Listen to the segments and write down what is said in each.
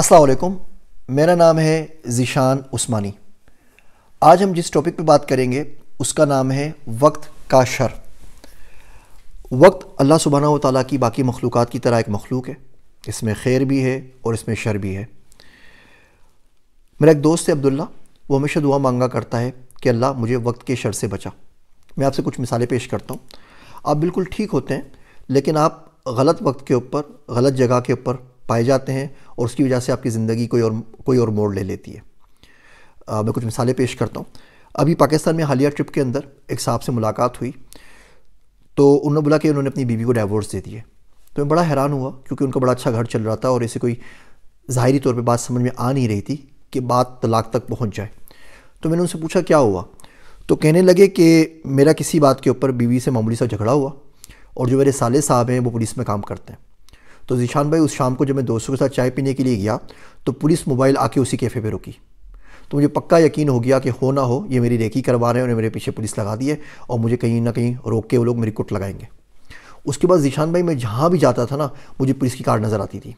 असलकुम मेरा नाम है ज़ीशान उस्मानी आज हम जिस टॉपिक पे बात करेंगे उसका नाम है वक्त का शर वक्त अल्लाह सुबहाना ताली की बाकी मखलूक़ की तरह एक मखलूक है इसमें खैर भी है और इसमें शर भी है मेरा एक दोस्त है अब्दुल्ला वो हमेशा दुआ मांगा करता है कि अल्लाह मुझे वक्त के शर से बचा मैं आपसे कुछ मिसालें पेश करता हूँ आप बिल्कुल ठीक होते हैं लेकिन आप गलत वक्त के ऊपर गलत जगह के ऊपर पाए जाते हैं और उसकी वजह से आपकी ज़िंदगी कोई और कोई और मोड़ ले लेती है आ, मैं कुछ मिसालें पेश करता हूँ अभी पाकिस्तान में हालिया ट्रिप के अंदर एक साहब से मुलाकात हुई तो उन्होंने बोला कि उन्होंने अपनी बीवी को डाइवोर्स दे दिए तो मैं बड़ा हैरान हुआ क्योंकि उनका बड़ा अच्छा घर चल रहा था और इसे कोई ज़ाहरी तौर पर बात समझ में आ नहीं रही थी कि बात तलाक तक पहुँच जाए तो मैंने उनसे पूछा क्या हुआ तो कहने लगे कि मेरा किसी बात के ऊपर बीवी से मामूली सा झगड़ा हुआ और जो मेरे साले साहब हैं वो पुलिस में काम करते हैं तो जीशान भाई उस शाम को जब मैं दोस्तों के साथ चाय पीने के लिए गया तो पुलिस मोबाइल आके उसी कैफ़े पे रुकी तो मुझे पक्का यकीन हो गया कि हो ना हो ये मेरी रेकी करवा रहे हैं और मेरे पीछे पुलिस लगा दी है और मुझे कहीं ना कहीं रोक के वो लोग मेरी कुट लगाएंगे उसके बाद जीशान भाई मैं जहाँ भी जाता था ना मुझे पुलिस की कार नज़र आती थी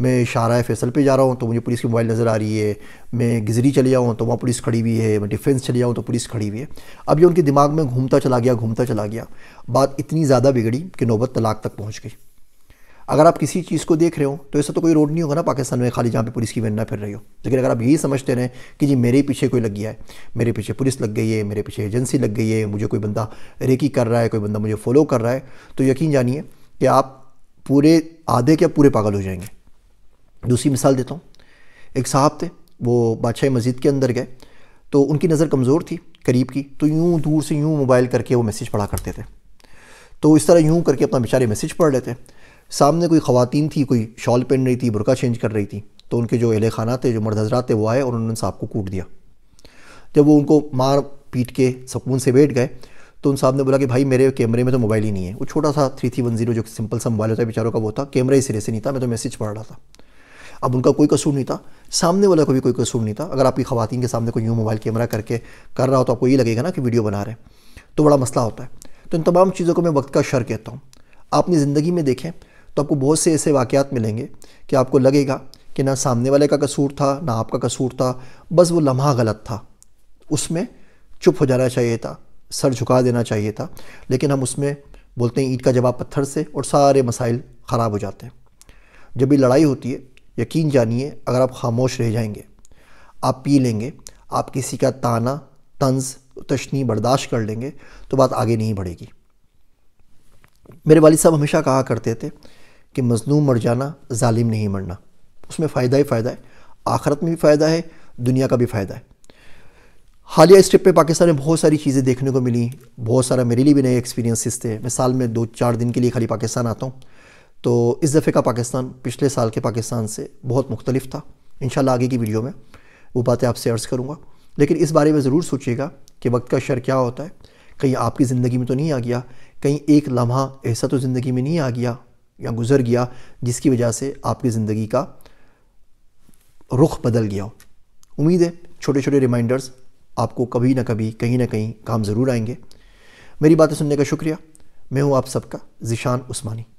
मैं शारा फैसल पे जा रहा हूँ तो मुझे पुलिस की मोबाइल नज़र आ रही है मैं गिजरी चले जाऊँ तो वहाँ पुलिस खड़ी हुई है मैं डिफेंस चले जाऊँ तो पुलिस खड़ी हुई है अब ये उनके दिमाग में घूमता चला गया घूमता चला गया बात इतनी ज़्यादा बिगड़ी कि नौबत तलाक तक पहुँच गई अगर आप किसी चीज़ को देख रहे हो तो ऐसा तो कोई रोड नहीं होगा ना पाकिस्तान में खाली जहाँ पे पुलिस की वैन ना फिर रही हो लेकिन अगर आप यही समझते रहें कि जी मेरे पीछे कोई लग गया है मेरे पीछे पुलिस लग गई है मेरे पीछे एजेंसी लग गई है मुझे कोई बंदा रेकी कर रहा है कोई बंदा मुझे फॉलो कर रहा है तो यकीन जानिए कि आप पूरे आधे के पूरे पागल हो जाएंगे दूसरी मिसाल देता हूँ एक साहब थे वो बादशाह मस्जिद के अंदर गए तो उनकी नज़र कमज़ोर थी करीब की तो यूँ दूर से यूँ मोबाइल करके वो मैसेज पढ़ा करते थे तो इस तरह यूँ करके अपना बेचारे मैसेज पढ़ लेते सामने कोई खातन थी कोई शॉल पहन रही थी बुरका चेंज कर रही थी तो उनके जो अहल खाना थे जो मर्द हजरा थे वो आए और उन्होंने साहब को कूट दिया जब वो उनको मार पीट के सुकून से बैठ गए तो उन साहब ने बोला कि भाई मेरे कैमरे में तो मोबाइल ही नहीं है वो छोटा सा थ्री थ्री वन जीरो जो सिंपल सा मोबाइल होता है बेचारों का वो था कैमरा ही सिरे से नहीं था मैं तो मैसेज पढ़ रहा था अब उनका कोई कसूर नहीं था सामने वाला को भी कोई कसूर नहीं था अगर आपकी खवतिन के सामने कोई यूँ मोबाइल कैमरा करके कर रहा हो तो आपको ये लगेगा ना कि वीडियो बना रहे हैं तो बड़ा मसला होता है तो इन तमाम चीज़ों को मैं वक्त का शर कहता हूँ आपने ज़िंदगी में देखें तो आपको बहुत से ऐसे वाक़ात मिलेंगे कि आपको लगेगा कि ना सामने वाले का कसूर था ना आपका कसूर था बस वो लम्हा गलत था उसमें चुप हो जाना चाहिए था सर झुका देना चाहिए था लेकिन हम उसमें बोलते हैं ईट का जवाब पत्थर से और सारे मसाइल ख़राब हो जाते हैं जब भी लड़ाई होती है यकीन जानिए अगर आप खामोश रह जाएंगे आप पी लेंगे आप किसी का ताना तंज तशनी बर्दाश्त कर लेंगे तो बात आगे नहीं बढ़ेगी मेरे वालिद साहब हमेशा कहा करते थे कि मजलूम मर जाना ालिम नहीं मरना उसमें फ़ायदा ही फ़ायदा है आखरत में भी फ़ायदा है दुनिया का भी फ़ायदा है हालिया इस ट्रिप पर पाकिस्तान में बहुत सारी चीज़ें देखने को मिली बहुत सारा मेरे लिए भी नए एक्सपीरियंसिस थे मैं साल में दो चार दिन के लिए खाली पाकिस्तान आता हूँ तो इस दफ़े का पाकिस्तान पिछले साल के पाकिस्तान से बहुत मुख्तलिफ था इन आगे की वीडियो में वो बातें आपसे अर्ज़ करूँगा लेकिन इस बारे में ज़रूर सोचिएगा कि वक्त का शर क्या होता है कहीं आपकी ज़िंदगी में तो नहीं आ गया कहीं एक लम्हा ऐसा तो ज़िंदगी में नहीं आ गया या गुज़र गया जिसकी वजह से आपकी ज़िंदगी का रुख बदल गया हो उम्मीद है छोटे छोटे रिमाइंडर्स आपको कभी ना कभी कहीं ना कहीं काम ज़रूर आएंगे मेरी बातें सुनने का शुक्रिया मैं हूँ आप सबका ज़िशान उस्मानी